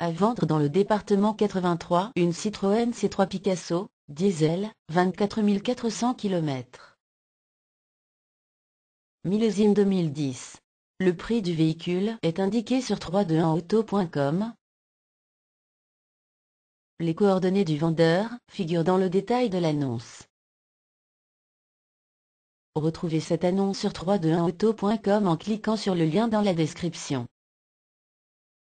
à vendre dans le département 83 une Citroën C3 Picasso, diesel, 24 400 km. Millésime 2010. Le prix du véhicule est indiqué sur 321auto.com. Les coordonnées du vendeur figurent dans le détail de l'annonce. Retrouvez cette annonce sur 321auto.com en cliquant sur le lien dans la description.